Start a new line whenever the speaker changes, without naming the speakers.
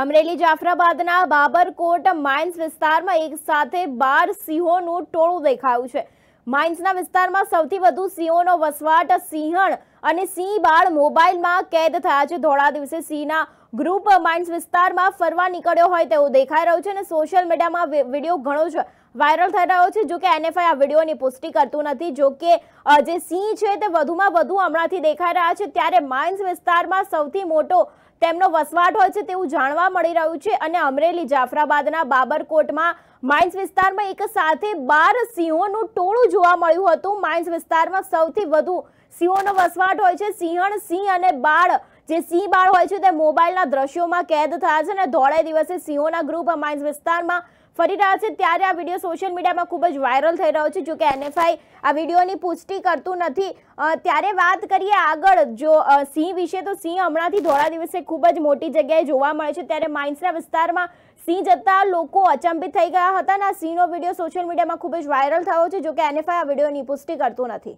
Amreli જાફરાબાદના Babarkot mines વિસ્તારમાં એક સાથે બાર સિંહોનું ટોળું દેખાયું છે માઇન્સના વિસ્તારમાં સૌથી વધુ સિંહોનો વસવાટ સિંહણ અને સિંહ બાળ મોબાઈલમાં કેદ થયા છે ધોળા દિવસે સિંહના ગ્રુપ માઇન્સ વિસ્તારમાં ફરવા નીકળ્યો હોય તેવું દેખાઈ રહ્યું છે અને સોશિયલ મીડિયામાં વિડીયો ઘણો જ વાયરલ થઈ રહ્યો છે જોકે એનએફઆઈ આ વિડીયોની પુષ્ટિ કરતું નથી જોકે જે સિંહ છે તે વધુમાં વધુ હમણાંથી દેખાઈ રહ્યા છે ત્યારે માઇન્સ વિસ્તારમાં સૌથી મોટો તેમનો વસવાટ હોય છે તેવું જાણવા મળી રહ્યું છે અને અમરેલી જાફરાબાદના બાબરકોટમાં માઇન્સ વિસ્તારમાં એક સાથે બાર સિંહોનું ટોળું જોવા મળ્યું હતું માઇન્સ વિસ્તારમાં સૌથી વધુ સિંહોનો વસવાટ હોય છે સિંહણ સિંહ અને બાળ જે સિંહ બાળ હોય છે તે મોબાઈલના દ્રશ્યોમાં કેદ થયા છે અને ધોળે દિવસે સિંહોના ગ્રુપ અમાઇન્સ વિસ્તારમાં ફરી રહ્યા છે ત્યારે આ વિડીયો સોશિયલ મીડિયામાં ખૂબ જ વાયરલ થઈ રહ્યો છે જોકે એનએફઆઈ આ વિડીયોની પુષ્ટિ કરતું નથી ત્યારે વાત કરીએ આગળ જો સિંહ વિશે તો સિંહ હમણાંથી ધોળા દિવસે ખૂબ જ મોટી જગ્યાએ જોવા મળે છે ત્યારે માઇન્સના વિસ્તારમાં સિંહ જતા લોકો અચંબિત થઈ ગયા હતા અને આ સિંહનો વિડીયો સોશિયલ મીડિયામાં ખૂબ જ વાયરલ થયો છે જોકે એનએફઆઈ આ વિડીયોની પુષ્ટિ કરતું નથી